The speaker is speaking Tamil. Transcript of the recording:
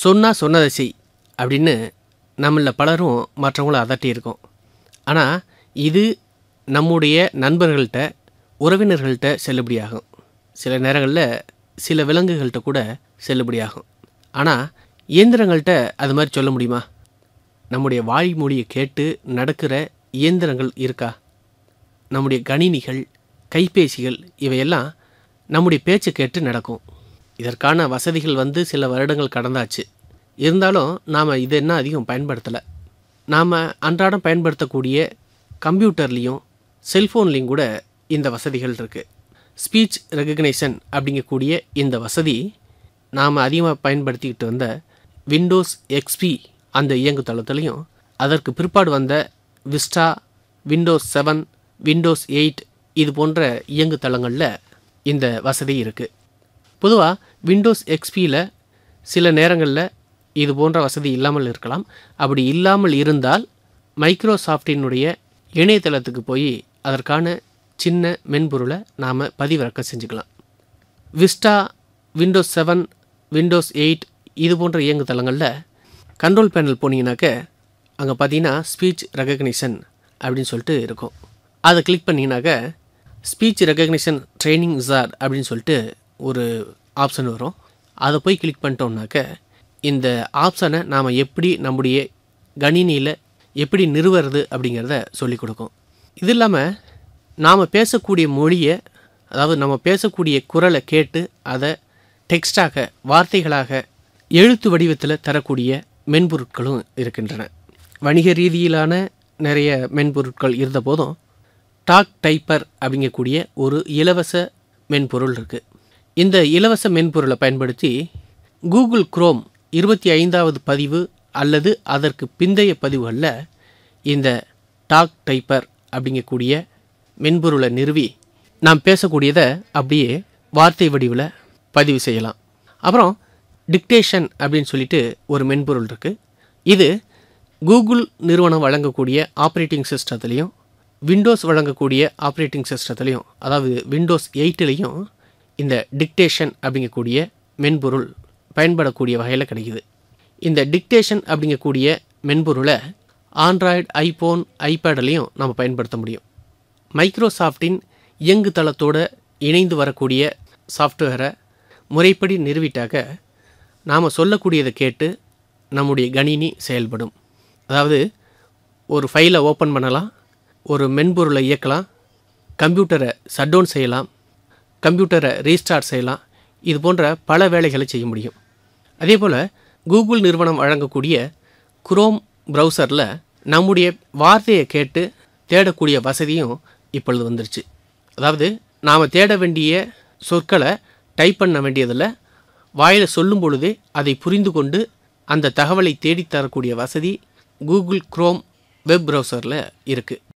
சொன்னால் சொன்னதை செய் அப்படின்னு நம்மள பலரும் மற்றவங்கள அதட்டியிருக்கோம் ஆனால் இது நம்முடைய நண்பர்கள்ட்ட உறவினர்கள்ட்ட செல்லுபடியாகும் சில நேரங்களில் சில விலங்குகள்கிட்ட கூட செல்லுபடியாகும் ஆனால் இயந்திரங்கள்கிட்ட அது மாதிரி சொல்ல முடியுமா நம்முடைய வாய்மொழியை கேட்டு நடக்கிற இயந்திரங்கள் இருக்கா நம்முடைய கணினிகள் கைபேசிகள் இவையெல்லாம் நம்முடைய பேச்சை கேட்டு நடக்கும் இதற்கான வசதிகள் வந்து சில வருடங்கள் கடந்தாச்சு இருந்தாலும் நாம் இது என்ன அதிகம் பயன்படுத்தலை நாம் அன்றாடம் பயன்படுத்தக்கூடிய கம்ப்யூட்டர்லேயும் செல்ஃபோன்லேயும் கூட இந்த வசதிகள் இருக்குது ஸ்பீச் ரெகக்னைசன் அப்படிங்கக்கூடிய இந்த வசதி நாம் அதிகமாக பயன்படுத்திக்கிட்டு வந்த விண்டோஸ் எக்ஸ்பி அந்த இயங்கு தளத்துலையும் அதற்கு பிற்பாடு வந்த Vista Windows seven Windows eight இது போன்ற இயங்கு தளங்களில் இந்த வசதி இருக்குது பொதுவாக விண்டோஸ் எக்ஸ்பியில் சில நேரங்களில் இது போன்ற வசதி இல்லாமல் இருக்கலாம் அப்படி இல்லாமல் இருந்தால் மைக்ரோசாஃப்டினுடைய இணையதளத்துக்கு போய் அதற்கான சின்ன மென்பொருளை நாம் பதிவிறக்க செஞ்சுக்கலாம் Vista Windows seven Windows eight இது போன்ற இயங்குதளங்களில் கண்ட்ரோல் பேனல் போனீங்கன்னாக்க அங்கே பார்த்தீங்கன்னா ஸ்பீச் ரெகக்னிஷன் அப்படின்னு சொல்லிட்டு இருக்கும் அதை கிளிக் பண்ணிங்கனாக்க ஸ்பீச் ரெகக்னிஷன் ட்ரைனிங் ஜார் அப்படின்னு சொல்லிட்டு ஒரு ஆப்ஷன் வரும் அதை போய் கிளிக் பண்ணிட்டோம்னாக்க இந்த ஆப்ஷனை நாம் எப்படி நம்முடைய கணினியில் எப்படி நிறுவறது அப்படிங்கிறத சொல்லிக் கொடுக்கும் இது இல்லாமல் நாம் பேசக்கூடிய மொழியை அதாவது நம்ம பேசக்கூடிய குரலை கேட்டு அதை டெக்ஸ்டாக வார்த்தைகளாக எழுத்து வடிவத்தில் தரக்கூடிய மென்பொருட்களும் இருக்கின்றன வணிக ரீதியிலான நிறைய மென்பொருட்கள் இருந்த போதும் டாக் டைப்பர் அப்படிங்கக்கூடிய ஒரு இலவச மென்பொருள் இருக்குது இந்த இலவச மென்பொருளை பயன்படுத்தி கூகுள் குரோம் இருபத்தி ஐந்தாவது பதிவு அல்லது அதற்கு பிந்தைய பதிவுகளில் இந்த டாக் டைப்பர் அப்படிங்கக்கூடிய மென்பொருளை நிறுவி நாம் பேசக்கூடியதை அப்படியே வார்த்தை வடிவில் பதிவு செய்யலாம் அப்புறம் டிக்டேஷன் அப்படின்னு சொல்லிட்டு ஒரு மென்பொருள் இருக்குது இது கூகுள் நிறுவனம் வழங்கக்கூடிய ஆப்ரேட்டிங் சிஸ்டத்துலேயும் விண்டோஸ் வழங்கக்கூடிய ஆப்ரேட்டிங் சிஸ்டத்துலேயும் அதாவது விண்டோஸ் எயிட்லேயும் இந்த டிக்டேஷன் அப்படிங்கக்கூடிய மென்பொருள் பயன்படக்கூடிய வகையில் கிடைக்குது இந்த டிக்டேஷன் அப்படிங்கக்கூடிய மென்பொருளை ஆண்ட்ராய்டு ஐஃபோன் ஐபேட்லேயும் நம்ம பயன்படுத்த முடியும் மைக்ரோசாஃப்டின் இயங்கு தளத்தோடு இணைந்து வரக்கூடிய சாஃப்ட்வேரை முறைப்படி நிறுவிட்டாக்க நாம் சொல்லக்கூடியதை கேட்டு நம்முடைய கணினி செயல்படும் அதாவது ஒரு ஃபைலை ஓப்பன் பண்ணலாம் ஒரு மென்பொருளை இயக்கலாம் கம்ப்யூட்டரை ஷட் செய்யலாம் கம்ப்யூட்டரை ரீஸ்டார்ட் செய்யலாம் இது போன்ற பல வேலைகளை செய்ய முடியும் அதே போல் கூகுள் நிறுவனம் வழங்கக்கூடிய குரோம் ப்ரௌசரில் நம்முடைய வார்த்தையை கேட்டு தேடக்கூடிய வசதியும் இப்பொழுது வந்துருச்சு அதாவது நாம் தேட வேண்டிய சொற்களை டைப் பண்ண வேண்டியதில் வாயில் சொல்லும் பொழுதே அதை புரிந்து கொண்டு அந்த தகவலை தேடித்தரக்கூடிய வசதி கூகுள் குரோம் வெப் ப்ரௌசரில் இருக்குது